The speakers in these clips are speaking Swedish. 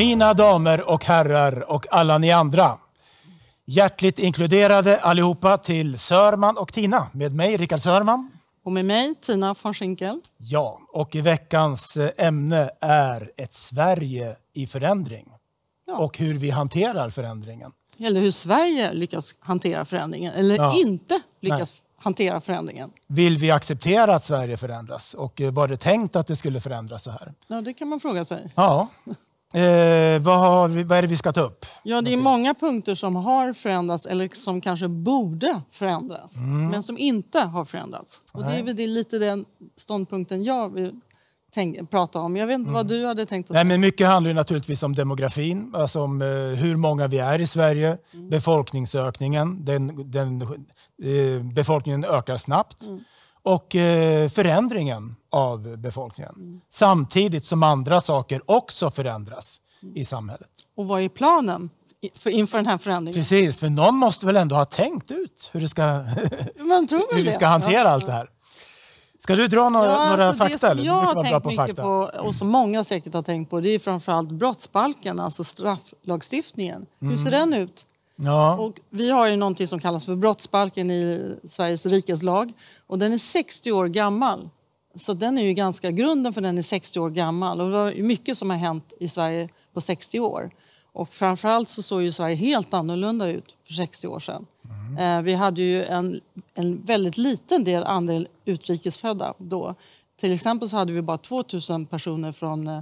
Mina damer och herrar och alla ni andra. Hjärtligt inkluderade allihopa till Sörman och Tina med mig, Rickard Sörman. Och med mig, Tina von Schinkel. Ja, och veckans eh, ämne är ett Sverige i förändring ja. och hur vi hanterar förändringen. Eller hur Sverige lyckas hantera förändringen, eller ja. inte lyckas Nej. hantera förändringen. Vill vi acceptera att Sverige förändras? Och eh, var det tänkt att det skulle förändras så här? Ja, det kan man fråga sig. Ja. Eh, vad, vi, vad, är det vi ska ta upp? Ja, det är många punkter som har förändrats eller som kanske borde förändras, mm. men som inte har förändrats. Och det är väl lite den ståndpunkten jag vill tänk, prata om. Jag vet inte mm. vad du hade tänkt att Nej, men Mycket handlar naturligtvis om demografin, alltså om eh, hur många vi är i Sverige, mm. befolkningsökningen. Den, den eh, befolkningen ökar snabbt. Mm och eh, förändringen av befolkningen. Samtidigt som andra saker också förändras i samhället. Och vad är planen inför den här förändringen? Precis, för någon måste väl ändå ha tänkt ut hur, det ska, hur vi ska hantera ja. allt det här. Ska du dra några, ja, alltså några fakta? Det som jag har tänkt på mycket på, och som många säkert har tänkt på, det är framförallt brottsbalken, alltså strafflagstiftningen. Mm. Hur ser mm. den ut? Ja. Och vi har ju någonting som kallas för brottsbalken i Sveriges rikes lag och den är 60 år gammal. Så den är ju ganska, grunden för den är 60 år gammal och det var mycket som har hänt i Sverige på 60 år. Och framförallt så såg ju Sverige helt annorlunda ut för 60 år sedan. Mm. Eh, vi hade ju en, en väldigt liten del andel utrikesfödda då. Till exempel så hade vi bara 2000 personer från eh,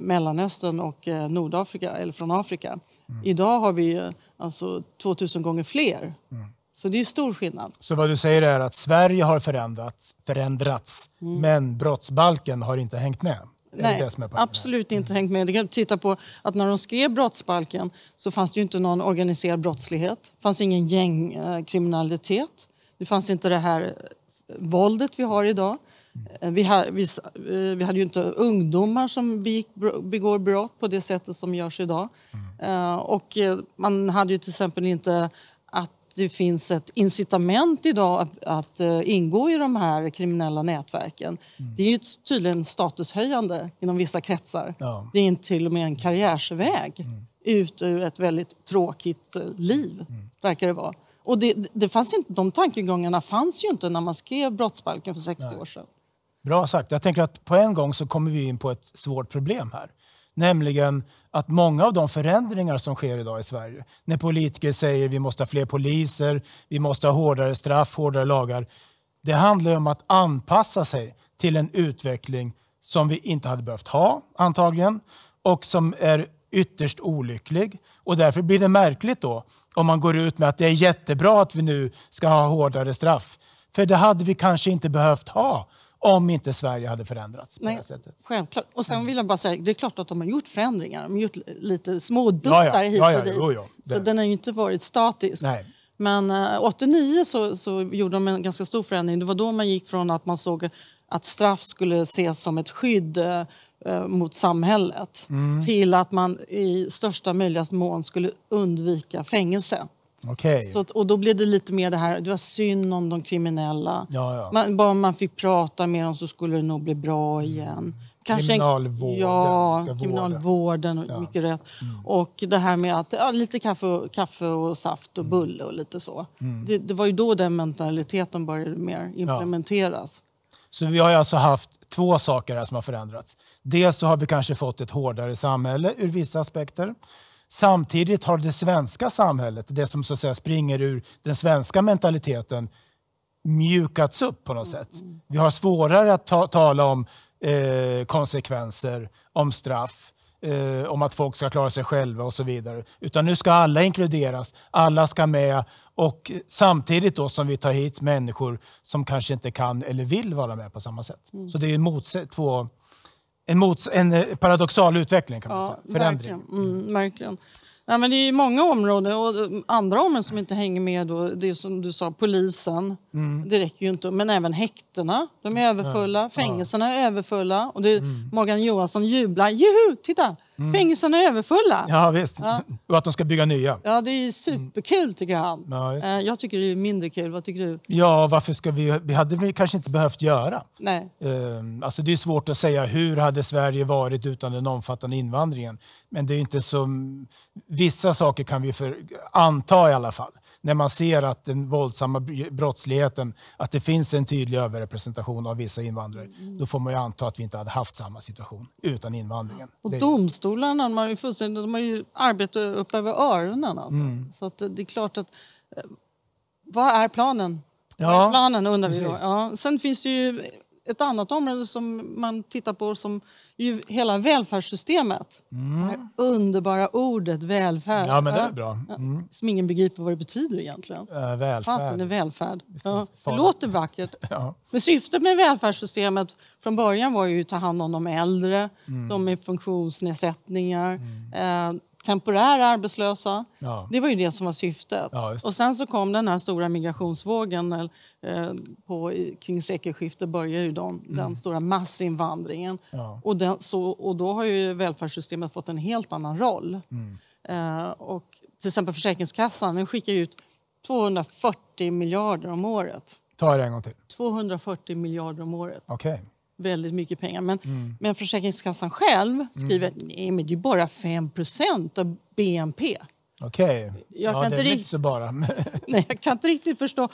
Mellanöstern och eh, Nordafrika, eller från Afrika. Mm. Idag har vi alltså 2000 gånger fler. Mm. Så det är stor skillnad. Så vad du säger är att Sverige har förändrats, förändrats mm. men brottsbalken har inte hängt med? Nej, absolut inte mm. hängt med. Du kan titta på att när de skrev brottsbalken så fanns det inte någon organiserad brottslighet. Det fanns ingen gängkriminalitet. Det fanns inte det här eh, våldet vi har idag. Eh, vi, ha, vi, eh, vi, hade ju inte ungdomar som begick, begår brott på det sättet som görs idag. Mm. Och man hade ju till exempel inte att det finns ett incitament idag att, att ingå i de här kriminella nätverken. Mm. Det är ju tydligen statushöjande inom vissa kretsar. Ja. Det är till och med en karriärsväg mm. ut ur ett väldigt tråkigt liv, mm. verkar det vara. Och det, det fanns inte, de tankegångarna fanns ju inte när man skrev brottsbalken för 60 Nej. år sedan. Bra sagt. Jag tänker att på en gång så kommer vi in på ett svårt problem här. Nämligen att många av de förändringar som sker idag i Sverige, när politiker säger att vi måste ha fler poliser, vi måste ha hårdare straff, hårdare lagar. Det handlar om att anpassa sig till en utveckling som vi inte hade behövt ha, antagligen, och som är ytterst olycklig. Och därför blir det märkligt då om man går ut med att det är jättebra att vi nu ska ha hårdare straff. För det hade vi kanske inte behövt ha om inte Sverige hade förändrats. Nej, Självklart. Och sen vill jag bara säga, det är klart att de har gjort förändringar. De har gjort lite små duttar ja, ja. hit och ja, dit. Jo, så den har ju inte varit statisk. Nej. Men 89 eh, så, så gjorde de en ganska stor förändring. Det var då man gick från att man såg att straff skulle ses som ett skydd eh, eh, mot samhället mm. till att man i största möjliga mån skulle undvika fängelse. Okay. Så och då blev det lite mer det här, det var synd om de kriminella. Ja, ja. Man, bara man fick prata med dem så skulle det nog bli bra mm. igen. Mm. Kanske kriminalvården. En, ja, kriminalvården, ja. mycket rätt. Mm. Och det här med att, ja, lite kaffe, och, kaffe och saft och mm. bulle och lite så. Mm. Det, det, var ju då den mentaliteten började mer implementeras. Så vi har alltså haft två saker här som har förändrats. Dels så har vi kanske fått ett hårdare samhälle ur vissa aspekter. Samtidigt har det svenska samhället, det som så att säga springer ur den svenska mentaliteten, mjukats upp på något sätt. Vi har svårare att ta tala om eh, konsekvenser, om straff, eh, om att folk ska klara sig själva och så vidare. Utan nu ska alla inkluderas, alla ska med och samtidigt då som vi tar hit människor som kanske inte kan eller vill vara med på samma sätt. Mm. Så det är motsätt, två en, mots, en eh, paradoxal utveckling kan man ja, säga. Förändring. Verkligen. Mm, verkligen. Ja, men det är många områden och eh, andra områden som inte hänger med. Då, det är som du sa, polisen. Mm. Det räcker ju inte. Men även häktena. De är överfulla. Fängelserna är överfulla. Och det, mm. Morgan Johansson jublar. Juhu, titta! Mm. Fängelserna är överfulla. Ja, visst. Ja. Och att de ska bygga nya. Ja, det är superkul tycker han. Ja, eh, jag tycker det är mindre kul. Vad tycker du? Ja, varför ska vi... Vi hade vi kanske inte behövt göra. Nej. Eh, alltså det är svårt att säga hur hade Sverige varit utan den omfattande invandringen. Men det är inte som... Vissa saker kan vi för, anta i alla fall när man ser att den våldsamma brottsligheten, att det finns en tydlig överrepresentation av vissa invandrare, då får man ju anta att vi inte hade haft samma situation utan invandringen. Och domstolarna, de har ju, ju arbete upp över öronen. Alltså. Mm. Så att eh, det är klart att... Eh, vad är planen? Ja, planen undrar vi då. Ja. Sen finns det ju ett annat område som man tittar på som ju hela välfärdssystemet. Mm. Det här underbara ordet välfärd. Ja, men det är bra. Mm. Som ingen begriper vad det betyder egentligen. Äh, välfärd. Fasen är välfärd. Ja. Det låter vackert. ja. Men syftet med välfärdssystemet från början var ju att ta hand om de äldre, mm. de med funktionsnedsättningar, mm. eh, temporära arbetslösa. Ja. Det var ju det som var syftet. Ja, och sen så kom den här stora migrationsvågen eh, på, kring sekelskiftet började ju de, mm. den stora massinvandringen. Ja. Och, den, så, och då har ju välfärdssystemet fått en helt annan roll. Mm. Eh, och till exempel Försäkringskassan den skickar ut 240 miljarder om året. Ta det en gång till. 240 miljarder om året. Okay väldigt mycket pengar. Men, mm. men Försäkringskassan själv skriver mm. nej men det är bara 5 av BNP. Okej, okay. ja, det är rikt... så bara. nej, jag kan inte riktigt förstå.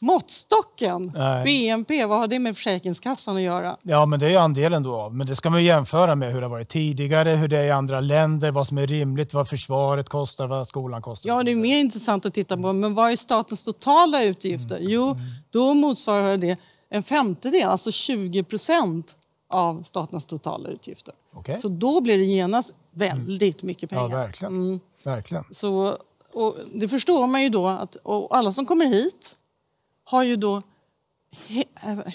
Måttstocken, Nej. BNP, vad har det med Försäkringskassan att göra? Ja, men det är andelen då Men det ska man jämföra med hur det har varit tidigare, hur det är i andra länder, vad som är rimligt, vad försvaret kostar, vad skolan kostar. Ja, det är mer intressant att titta på. Men vad är statens totala utgifter? Mm. Jo, mm. då motsvarar det en femtedel, alltså 20 procent av statens totala utgifter. Okay. Så då blir det genast väldigt mm. mycket pengar. Ja, verkligen. Mm. verkligen. Så, och det förstår man ju då att alla som kommer hit har ju då he,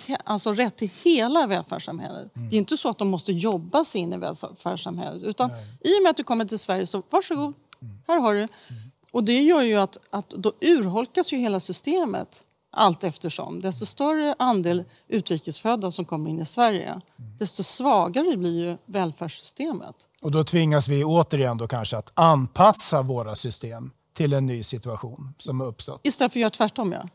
he, alltså rätt till hela välfärdssamhället. Mm. Det är inte så att de måste jobba sig in i välfärdssamhället. Utan Nej. I och med att du kommer till Sverige, så varsågod, mm. här har du. Mm. Och det gör ju att, att då urholkas ju hela systemet allt eftersom. Desto större andel utrikesfödda som kommer in i Sverige, desto svagare blir ju välfärdssystemet. Och då tvingas vi återigen då kanske att anpassa våra system till en ny situation som har uppstått. Istället för att göra tvärtom, ja.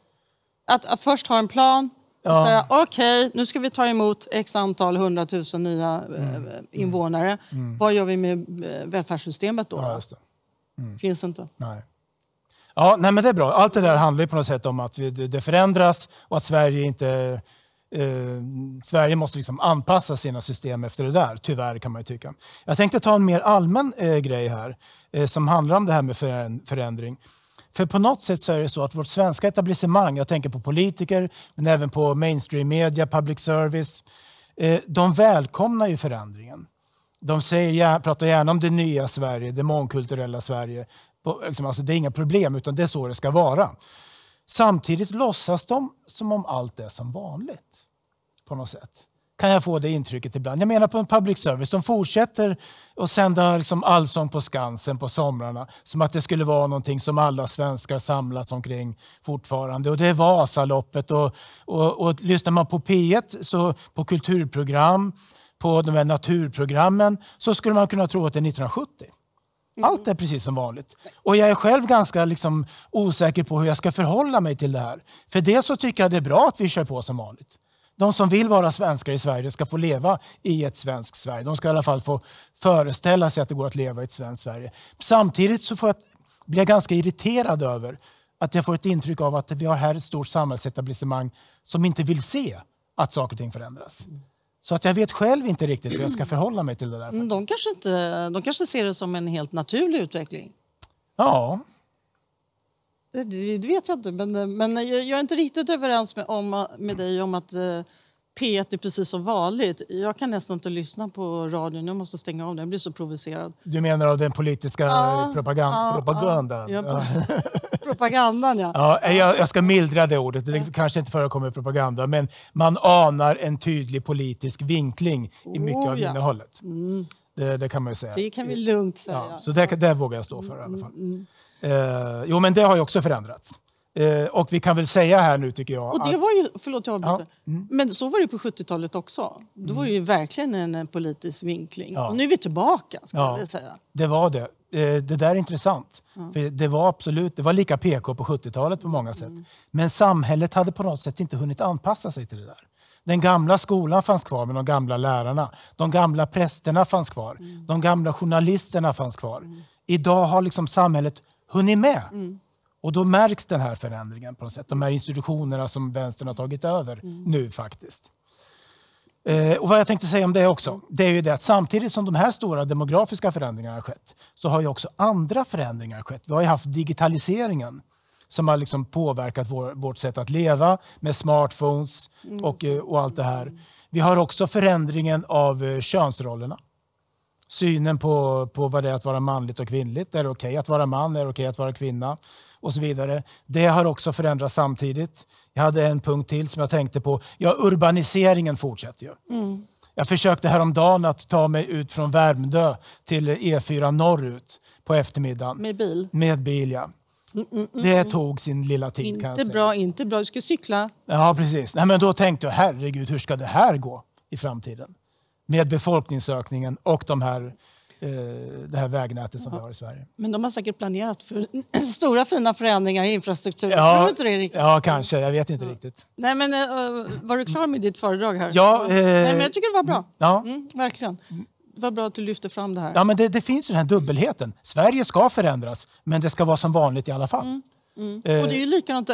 Att, att först ha en plan, ja. säga okej, okay, nu ska vi ta emot x antal hundratusen nya eh, mm. mm. invånare. Mm. Vad gör vi med eh, välfärdssystemet då? Ja, det. Mm. Finns inte. Nej. Ja, nej, men det är bra. Allt det där handlar på något sätt om att det förändras och att Sverige inte... Eh, Sverige måste liksom anpassa sina system efter det där, tyvärr kan man ju tycka. Jag tänkte ta en mer allmän eh, grej här eh, som handlar om det här med förändring. För på något sätt så är det så att vårt svenska etablissemang, jag tänker på politiker, men även på mainstream media, public service, eh, de välkomnar ju förändringen. De säger, pratar gärna om det nya Sverige, det mångkulturella Sverige, liksom, alltså, det är inga problem, utan det är så det ska vara. Samtidigt låtsas de som om allt är som vanligt. På något sätt. Kan jag få det intrycket ibland. Jag menar på en public service, de fortsätter att sända liksom Allsång på Skansen på somrarna. Som att det skulle vara någonting som alla svenskar samlas omkring fortfarande. Och det är Vasaloppet och, och, och lyssnar man på P1, så på kulturprogram, på de här naturprogrammen, så skulle man kunna tro att det är 1970. Mm. Allt är precis som vanligt. Och jag är själv ganska liksom osäker på hur jag ska förhålla mig till det här. För det så tycker jag det är bra att vi kör på som vanligt. De som vill vara svenskar i Sverige ska få leva i ett svenskt Sverige. De ska i alla fall få föreställa sig att det går att leva i ett svenskt Sverige. Samtidigt så får jag, blir jag ganska irriterad över att jag får ett intryck av att vi har här ett stort samhällsetablissemang som inte vill se att saker och ting förändras. Mm. Så att jag vet själv inte riktigt hur jag ska förhålla mig till det där. De kanske, inte, de kanske ser det som en helt naturlig utveckling. Ja. Det, det vet jag inte, men, men jag är inte riktigt överens med, om, med dig om att eh, P1 är precis som vanligt. Jag kan nästan inte lyssna på radion. Jag måste stänga av den. Jag blir så provocerad. Du menar av den politiska ah, propagand ah, propagandan? Ah, jag... propagandan, ja. ja eh, jag, jag, ska mildra det ordet. Det kanske inte förekommer propaganda, men man anar en tydlig politisk vinkling i oh, mycket oh, av ja. innehållet. Mm. Det, det, kan man ju säga. Det kan vi lugnt säga. Ja, så det, det vågar jag stå för i alla mm, fall. Mm, mm. Eh, jo, men det har ju också förändrats. Eh, och vi kan väl säga här nu, tycker jag... Och det var ju, förlåt, jag avbryter. Ja, mm. Men så var det på 70-talet också. Då var det ju verkligen en, en politisk vinkling. Ja. Och nu är vi tillbaka, skulle ja, jag säga. Det var det. Eh, det där är intressant. Mm. För det var absolut, det var lika PK på 70-talet på många sätt. Mm. Men samhället hade på något sätt inte hunnit anpassa sig till det där. Den gamla skolan fanns kvar med de gamla lärarna. De gamla prästerna fanns kvar. Mm. De gamla journalisterna fanns kvar. Mm. Idag har liksom samhället hunnit med. Mm. Och då märks den här förändringen på något sätt. De här institutionerna som vänstern har tagit över mm. nu faktiskt. Eh, och vad jag tänkte säga om det också, det är ju det att samtidigt som de här stora demografiska förändringarna har skett, så har ju också andra förändringar skett. Vi har ju haft digitaliseringen som har liksom påverkat vår, vårt sätt att leva med smartphones mm. och, eh, och allt det här. Vi har också förändringen av eh, könsrollerna synen på, på vad det är att vara manligt och kvinnligt. Är det okej okay att vara man? Är det okej okay att vara kvinna? Och så vidare. Det har också förändrats samtidigt. Jag hade en punkt till som jag tänkte på. Ja, urbaniseringen fortsätter ju. Mm. Jag försökte häromdagen att ta mig ut från Värmdö till E4 norrut på eftermiddagen. Med bil? Med bil, ja. Mm, mm, mm det mm. tog sin lilla tid. Inte kan jag säga. bra, inte bra. Du ska cykla. Ja, precis. Nej, men då tänkte jag, herregud, hur ska det här gå i framtiden? med befolkningsökningen och de här, eh, det här vägnätet som ja. vi har i Sverige. Men de har säkert planerat för stora fina förändringar i infrastrukturen. Ja, Tror inte det riktigt? Ja, kanske. Jag vet inte ja. riktigt. Nej, men, eh, eh, var du klar med ditt föredrag? här? Ja, Nej, men jag tycker det var bra. Ja. Mm, verkligen. Vad bra att du lyfte fram det här. Ja, men det, det, finns ju den här dubbelheten. Sverige ska förändras, men det ska vara som vanligt i alla fall. Mm. Mm. Och det är ju likadant,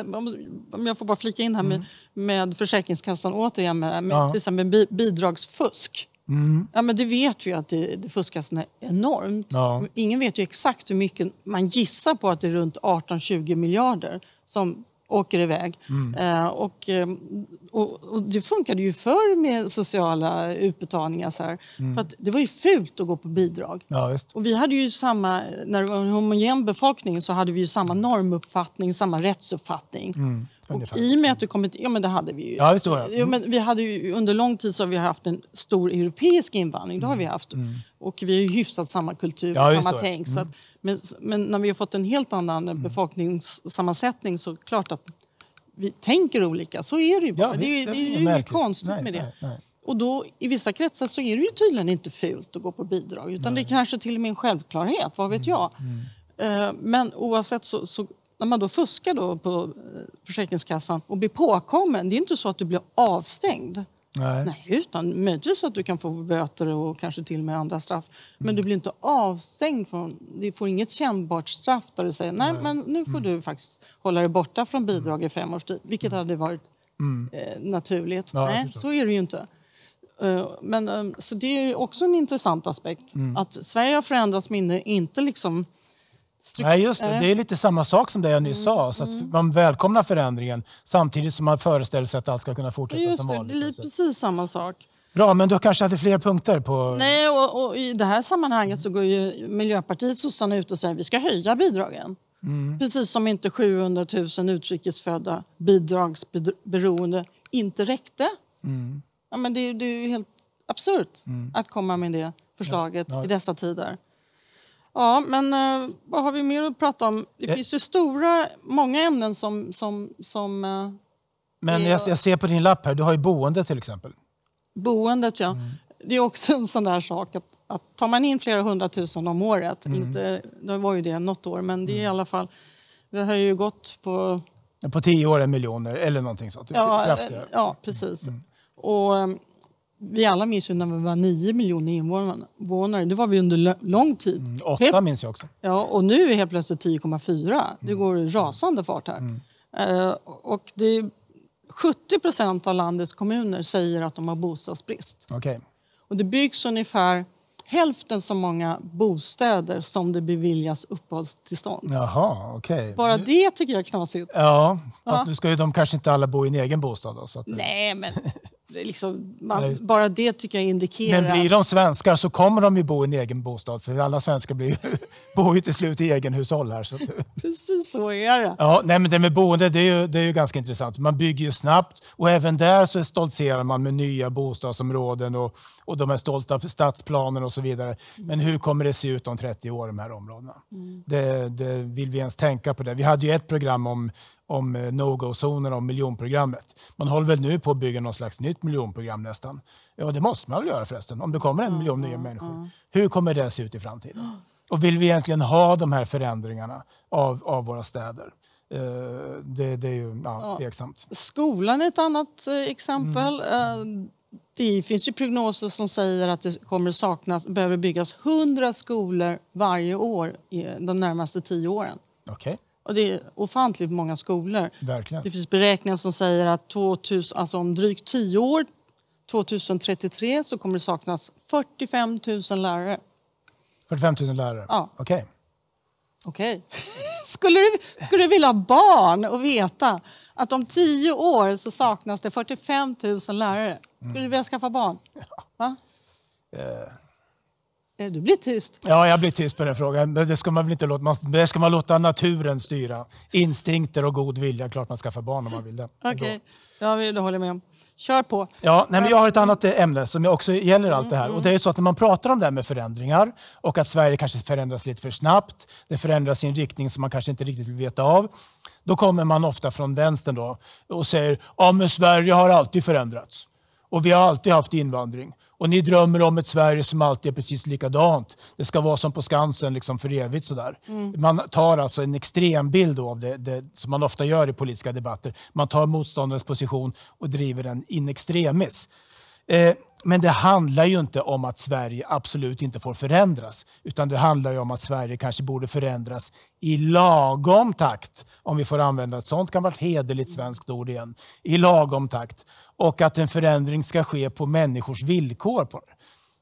om jag får bara flika in här med, mm. med Försäkringskassan återigen, med, med, ja. till exempel bidragsfusk. Mm. Ja, men det vet vi att det, det fuskas enormt. Ja. Ingen vet ju exakt hur mycket. Man gissar på att det är runt 18-20 miljarder som åker iväg. Mm. Eh, och, ehm, och, och, det funkade ju förr med sociala utbetalningar. Så här, mm. för det var ju fult att gå på bidrag. Ja, och vi hade ju samma, när det var en homogen befolkning så hade vi ju samma normuppfattning, samma rättsuppfattning. Mm. I och med att du kommit... Ja, men det hade vi ju. Ja, det står Mm. Ja, men vi hade ju, under lång tid så har vi haft en stor europeisk invandring. Det har vi mm. haft. Mm. Och vi har ju hyfsat samma kultur ja, och samma tänk. Så att, mm. men, men, när vi har fått en helt annan mm. befolkningssammansättning så är det klart att vi tänker olika. Så är det ju bara. Ja, visst, det, det, är ju inget konstigt nej, med det. Nej, nej. Och då, I vissa kretsar så är det ju tydligen inte fult att gå på bidrag utan det är kanske till och med en självklarhet, vad vet mm, jag. Eh, men oavsett så, så när man då fuskar då på eh, Försäkringskassan och blir påkommen, det är inte så att du blir avstängd. Nej. Nej, utan möjligtvis att du kan få böter och kanske till och med andra straff. Men mm. du blir inte avstängd. Från, du får inget kännbart straff där du säger nej, nej. men nu får mm. du faktiskt hålla dig borta från mm. bidrag i fem års tid, vilket mm. hade varit mm. eh, naturligt. Ja, nej, så är det ju inte. Uh, men, um, så det är också en intressant aspekt. Mm. Att Sverige har förändrats mindre, inte liksom Nej, just det. Det är lite samma sak som det jag nyss mm, sa. Så mm. man välkomnar förändringen samtidigt som man föreställer sig att allt ska kunna fortsätta just som vanligt. Det är precis samma sak. Bra, men du kanske hade fler punkter? på... Nej, och, och i det här sammanhanget så går ju Miljöpartiet, sossarna, ut och säger att vi ska höja bidragen. Mm. Precis som inte 700 000 utrikesfödda bidragsberoende inte räckte. Mm. Ja, men det, det är ju helt absurt mm. att komma med det förslaget ja, ja. i dessa tider. Ja, men eh, vad har vi mer att prata om? Det eh. finns ju stora, många ämnen som... som, som eh, Men jag, jag ser på din lapp här, du har ju boende till exempel. boendet, ja. Mm. Det är också en sån där sak att, att tar man in flera hundratusen om året, mm. inte, det var ju det något år, men det är i mm. alla fall... Vi har ju gått på På tio år en miljon eller någonting sånt. Typ, ja, eh, ja precis. Och, eh, vi alla minns ju när vi var 9 miljoner invånare. Det var vi under lång tid. Mm, 8 helt, minns jag också. Ja, och nu är helt plötsligt 10,4. Det mm. går mm. rasande fart här. Mm. Uh, och det, 70 procent av landets kommuner säger att de har bostadsbrist. Okay. Och det byggs ungefär hälften så många bostäder som det beviljas uppehållstillstånd. Jaha, okay. Bara det tycker jag är knasigt. Ja, fast ja. nu ska ju de kanske inte alla bo i en egen bostad. Då, så att... Nej, men Liksom, man, bara det tycker jag indikerar... Men blir de svenskar så kommer de ju bo i en egen bostad för alla svenskar blir, bor ju till slut i egen hushåll här. Så att... Precis så är det. Ja, nej, men det med boende det är, ju, det är ju ganska intressant. Man bygger ju snabbt och även där så stoltserar man med nya bostadsområden och, och de här stolta stadsplanerna och så vidare. Men hur kommer det se ut om 30 år, de här områdena? Mm. Det, det, vill vi ens tänka på det? Vi hade ju ett program om om eh, no-go-zonerna och miljonprogrammet. Man håller väl nu på att bygga något slags nytt miljonprogram nästan. Ja, det måste man väl göra förresten, om det kommer en miljon nya människor. Hur kommer det se ut i framtiden? Och vill vi egentligen ha de här förändringarna av, av våra städer? Eh, det, det, är ju ja, tveksamt. Skolan är ett annat eh, exempel. Mm. Det finns ju prognoser som säger att det kommer saknas, behöver byggas 100 skolor varje år de närmaste tio åren. Okay. Och det är ofantligt många skolor. Verkligen. Det finns beräkningar som säger att 2000, alltså om drygt tio år, 2033, så kommer det saknas 45 000 lärare. 45 000 lärare? Ja. Okej. Okay. Okej. Okay. skulle, du, skulle du vilja ha barn och veta att om tio år så saknas det 45 000 lärare? Skulle mm. du vilja skaffa barn? Ja. Va? Uh. Eh, du blir tyst. Ja, jag blir tyst på den frågan. Det ska man väl inte låta, man, det ska man låta naturen styra. Instinkter och god vilja, klart man skaffar barn om man vill det. Okej, okay. ja, det håller jag med om. Kör på. Ja, nej, men jag har ett eh, annat eh, ämne som också gäller allt det här. Mm, och mm. det är så att när man pratar om det här med förändringar och att Sverige kanske förändras lite för snabbt, det förändras i en riktning som man kanske inte riktigt vill veta av. Då kommer man ofta från vänstern då och säger att ja, Sverige har alltid förändrats. Och vi har alltid haft invandring. Och ni drömmer om ett Sverige som alltid är precis likadant. Det ska vara som på Skansen liksom för evigt. Sådär. Mm. Man tar alltså en extrembild av det, det, som man ofta gör i politiska debatter. Man tar motståndarens position och driver den in extremis. Eh, men det handlar ju inte om att Sverige absolut inte får förändras. Utan det handlar ju om att Sverige kanske borde förändras i lagom takt. Om vi får använda ett sånt gammalt hederligt svenskt ord igen. I lagom takt. Och att en förändring ska ske på människors villkor. På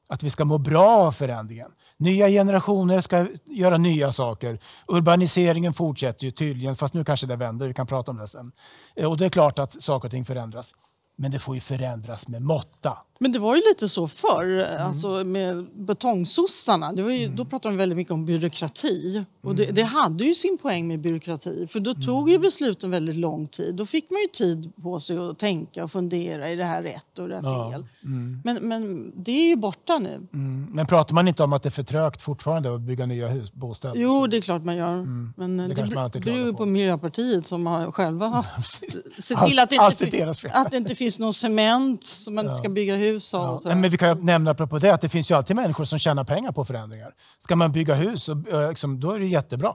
Att vi ska må bra av förändringen. Nya generationer ska göra nya saker. Urbaniseringen fortsätter ju tydligen, fast nu kanske det vänder. Vi kan prata om det sen. Eh, och det är klart att saker och ting förändras. Men det får ju förändras med måtta. Men det var ju lite så förr, mm. alltså med betongsossarna. Det var ju, mm. Då pratade de väldigt mycket om byråkrati. Och det, det, mm. hade ju sin poäng med byråkrati, för då tog mm. ju besluten väldigt lång tid. Då fick man ju tid på sig att tänka och fundera, är det här rätt och det här fel? Ja. Mm. Men, men det är ju borta nu. Men pratar man inte om att det är för trögt fortfarande att bygga nya hus, bostäder? Jo, det är klart man gör. Men det, eh, det beror ju på. på Miljöpartiet som har, själva har sett till att det, inte, att det inte finns någon cement som man inte ska bygga hus USA ja. och Men vi kan nämna apropå det att det finns ju alltid människor som tjänar pengar på förändringar. Ska man bygga hus, och, eh, liksom, då är det jättebra.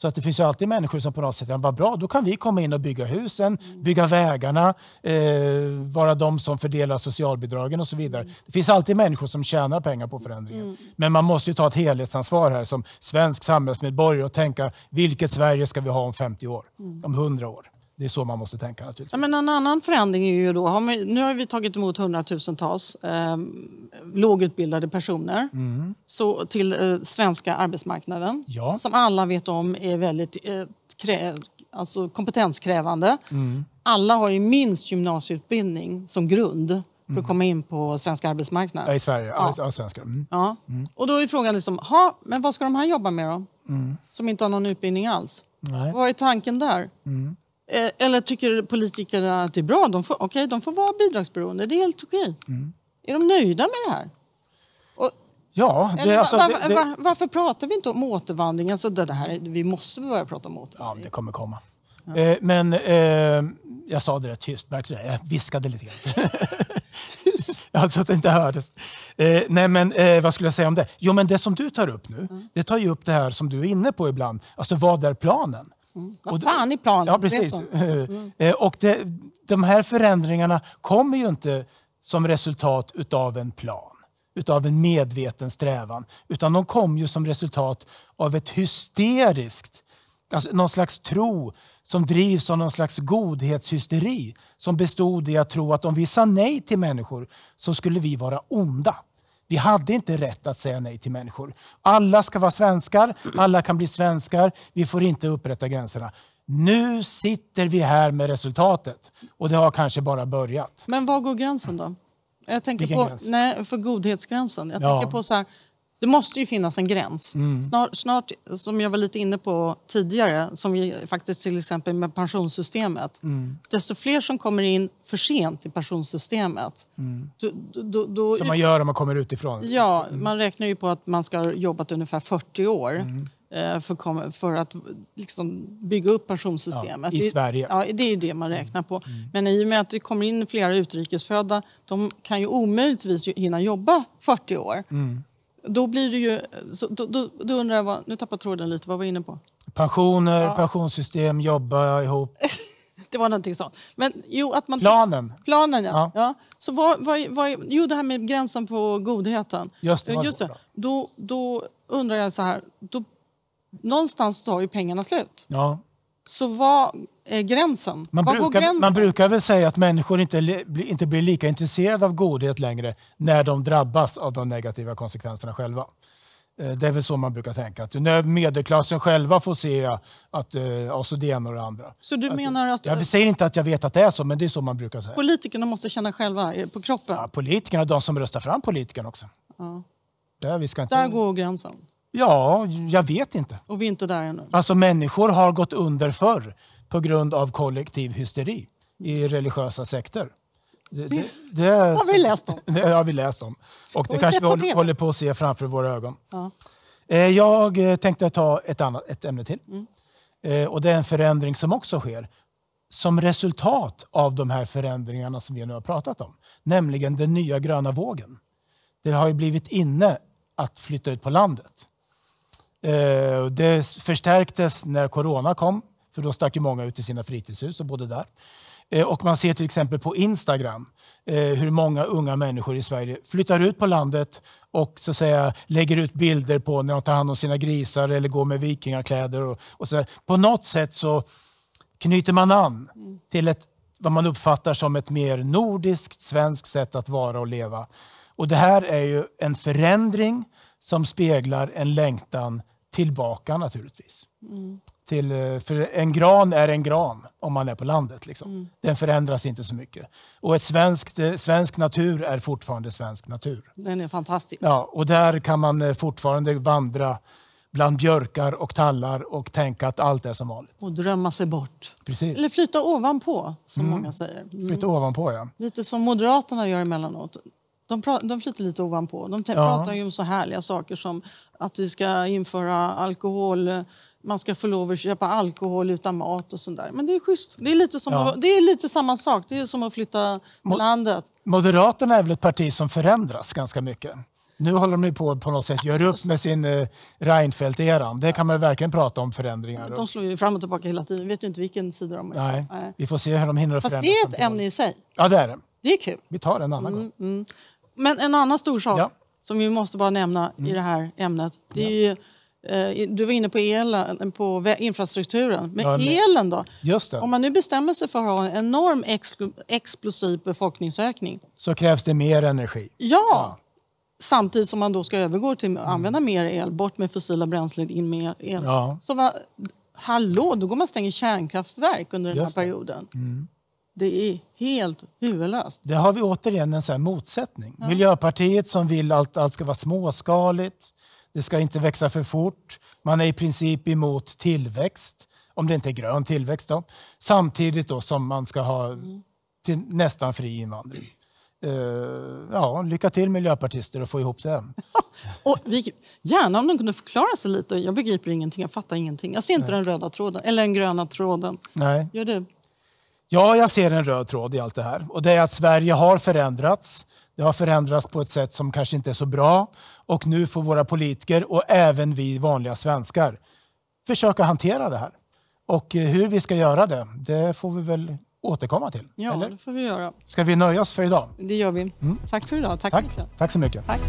Så att det finns ju alltid människor som på något sätt, vad bra, då kan vi komma in och bygga husen, mm. bygga vägarna, eh, vara de som fördelar socialbidragen och så vidare. Mm. Det finns alltid människor som tjänar pengar på förändringen. Mm. Men man måste ju ta ett helhetsansvar här som svensk samhällsmedborgare och tänka, vilket Sverige ska vi ha om 50 år? Mm. Om 100 år? Det är så man måste tänka naturligtvis. Ja, men en annan förändring är ju då, har man, nu har vi tagit emot hundratusentals eh, lågutbildade personer mm. så, till eh, svenska arbetsmarknaden ja. som alla vet om är väldigt eh, krä, alltså kompetenskrävande. Mm. Alla har ju minst gymnasieutbildning som grund för att mm. komma in på svensk arbetsmarknad. Ja, I Sverige, ja. ja svenskar. Mm. Ja. Mm. Och då är frågan, liksom, ha, men vad ska de här jobba med då? Mm. Som inte har någon utbildning alls. Nej. Vad är tanken där? Mm. Eh, eller tycker politikerna att det är bra? De får, okay, de får vara bidragsberoende, det är helt okej. Mm. Är de nöjda med det här? Och, ja, det, alltså, var, var, var, varför pratar vi inte om återvandring? Alltså, det här, vi måste börja prata om återvandring. Ja, det kommer komma. Ja. Eh, men eh, jag sa det rätt tyst, märkte det? Jag viskade lite grann. alltså att det inte hördes. Eh, nej men eh, vad skulle jag säga om det? Jo men det som du tar upp nu, mm. det tar ju upp det här som du är inne på ibland. Alltså vad är planen? Mm. Vad fan är planen? Ja, precis. Eh, mm. Eh, och det, de här förändringarna kommer ju inte som resultat av en plan, av en medveten strävan, utan de kom ju som resultat av ett hysteriskt, alltså någon slags tro som drivs av någon slags godhetshysteri som bestod i att tro att om vi sa nej till människor så skulle vi vara onda. Vi hade inte rätt att säga nej till människor. Alla ska vara svenskar, alla kan bli svenskar, vi får inte upprätta gränserna. Nu sitter vi här med resultatet och det har kanske bara börjat. Men var går gränsen då? Jag tänker Vilken på gräns? nej, för godhetsgränsen. Jag ja. tänker på så här, det måste ju finnas en gräns. Mm. Snart, snart, som jag var lite inne på tidigare, som vi faktiskt till exempel med pensionssystemet. Mm. Desto fler som kommer in för sent i pensionssystemet. Mm. Då, då, då, som man gör om man kommer utifrån? Ja, mm. man räknar ju på att man ska ha jobbat ungefär 40 år. Mm. Eh, för, för, att liksom bygga upp pensionssystemet. Ja, I Sverige? Ja, det är det man räknar på. Mm. Men i och med att det kommer in flera utrikesfödda, de kan ju omöjligtvis hinna jobba 40 år. Mm. Då blir det ju... Så, då, då, då undrar jag, vad, nu tappar tråden lite, vad var jag inne på? Pensioner, ja. pensionssystem, jobba ihop. det var någonting sånt. Men, jo, att man, planen. Planen, ja. ja. ja. Så vad, vad, vad, jo, det här med gränsen på godheten. Just det. Just det. Då, då undrar jag så här, då, någonstans tar ju pengarna slut. Ja. Så vad är gränsen? Man, vad brukar, gränsen? man brukar väl säga att människor inte, inte blir lika intresserade av godhet längre när de drabbas av de negativa konsekvenserna själva. Eh, det är väl så man brukar tänka. Att när medelklassen själva får se att uh, eh, ACDM och det andra. Så du menar att... Jag säger inte att jag vet att det är så, men det är så man brukar säga. Politikerna måste känna själva eh, på kroppen? Ja, politikerna, de som röstar fram politikerna också. Ja. Där, vi ska inte... Där går gränsen. Ja, jag vet inte. Och vi är inte där ännu. Alltså människor har gått under förr på grund av kollektiv hysteri i religiösa sekter. Det, det, det har vi läst om. Det har vi läst om. Och det kanske vi håller, håller, på att se framför våra ögon. Ja. Eh, jag eh, tänkte ta ett, annat, ett ämne till. Mm. Eh, och det är en förändring som också sker som resultat av de här förändringarna som vi nu har pratat om. Nämligen den nya gröna vågen. Det har ju blivit inne att flytta ut på landet. Eh, det förstärktes när corona kom, för då stack ju många ut i sina fritidshus och bodde där. Eh, och man ser till exempel på Instagram eh, hur många unga människor i Sverige flyttar ut på landet och så säga, lägger ut bilder på när de tar hand om sina grisar eller går med vikingakläder. Och, och så på något sätt så knyter man an till ett, vad man uppfattar som ett mer nordiskt, svenskt sätt att vara och leva. Och Det här är ju en förändring som speglar en längtan tillbaka naturligtvis. Mm. Till, eh, för en gran är en gran om man är på landet. Liksom. Mm. Den förändras inte så mycket. Och ett svenskt, eh, svensk natur är fortfarande svensk natur. Den är fantastisk. Ja, och där kan man eh, fortfarande vandra bland björkar och tallar och tänka att allt är som vanligt. Och drömma sig bort. Precis. Eller flyta ovanpå, som mm. många säger. Mm. Flytta ovanpå, ja. Lite som Moderaterna gör emellanåt. De, de flyter lite ovanpå. De ja. pratar ju om så härliga saker som att vi ska införa alkohol man ska få lov att köpa alkohol utan mat och sånt där. Men det är schysst. Det är lite, som ja. att, det är lite samma sak. Det är som att flytta Mo landet. Moderaterna är väl ett parti som förändras ganska mycket. Nu håller de på på något sätt, gör upp med sin eh, Reinfeldt-eran. Det kan man verkligen prata om förändringar. De slår ju fram och tillbaka hela tiden. Vi vet ju inte vilken sida de är Nej. Vi får se hur de hinner Fast förändra. Fast det är ett ämne i sig. Ja, det är det. Det är kul. Vi tar det en annan mm, gång. Mm. Men en annan stor sak ja. som vi måste bara nämna mm. i det här ämnet. Det är ju, eh, du var inne på, elen, eh, på infrastrukturen. Men, ja, elen då? Om man nu bestämmer sig för att ha en enorm explosiv befolkningsökning. Så krävs det mer energi? Ja. ja. Samtidigt som man då ska övergå till att mm. använda mm. mer el, bort med fossila bränslen, in med el. Ja. Så va, hallå, då går man och stänger kärnkraftverk under Just den här perioden. Mm. Det är helt huvudlöst. Där har vi återigen en sån motsättning. Ja. Miljöpartiet som vill att allt, allt ska vara småskaligt, det ska inte växa för fort. Man är i princip emot tillväxt, om det inte är grön tillväxt. Då. Samtidigt då som man ska ha mm. till nästan fri invandring. Uh, ja, lycka till miljöpartister att få ihop det. och vi, gärna om de kunde förklara sig lite. Jag begriper ingenting, jag fattar ingenting. Jag ser inte Nej. den röda tråden, eller den gröna tråden. Nej. Gör du? Ja, jag ser en röd tråd i allt det här. Och det är att Sverige har förändrats. Det har förändrats på ett sätt som kanske inte är så bra. Och nu får våra politiker och även vi vanliga svenskar försöka hantera det här. Och eh, hur vi ska göra det, det får vi väl återkomma till. Ja, eller? det får vi göra. Ska vi nöja oss för idag? Det gör vi. Mm. Tack för idag. Tack, Tack. Mikael. Tack så mycket. Tack.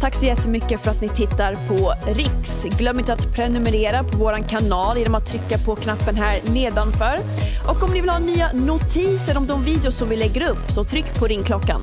tack så jättemycket för att ni tittar på Riks. Glöm inte att prenumerera på vår kanal genom att trycka på knappen här nedanför. Och om ni vill ha nya notiser om de videos som vi lägger upp så tryck på ringklockan.